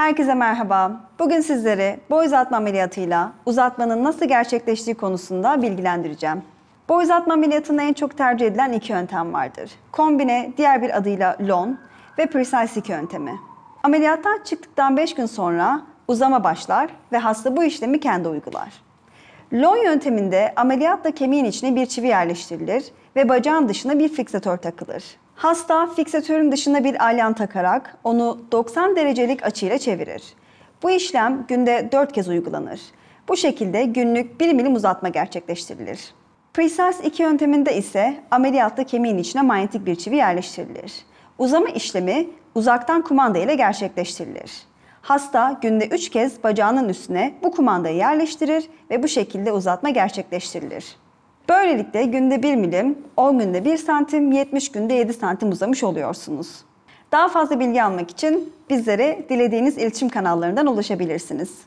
Herkese merhaba. Bugün sizleri boy uzatma ameliyatıyla uzatmanın nasıl gerçekleştiği konusunda bilgilendireceğim. Boy uzatma ameliyatında en çok tercih edilen iki yöntem vardır. Kombine diğer bir adıyla LON ve Precise 2 yöntemi. Ameliyattan çıktıktan 5 gün sonra uzama başlar ve hasta bu işlemi kendi uygular. LON yönteminde ameliyatla kemiğin içine bir çivi yerleştirilir ve bacağın dışına bir fiksatör takılır. Hasta fiksatörün dışına bir alyan takarak onu 90 derecelik açıyla çevirir. Bu işlem günde 4 kez uygulanır. Bu şekilde günlük 1 milim uzatma gerçekleştirilir. Precise 2 yönteminde ise ameliyatta kemiğin içine manyetik bir çivi yerleştirilir. Uzama işlemi uzaktan kumanda ile gerçekleştirilir. Hasta günde 3 kez bacağının üstüne bu kumandayı yerleştirir ve bu şekilde uzatma gerçekleştirilir. Böylelikle günde 1 milim, 10 günde 1 santim, 70 günde 7 santim uzamış oluyorsunuz. Daha fazla bilgi almak için bizlere dilediğiniz iletişim kanallarından ulaşabilirsiniz.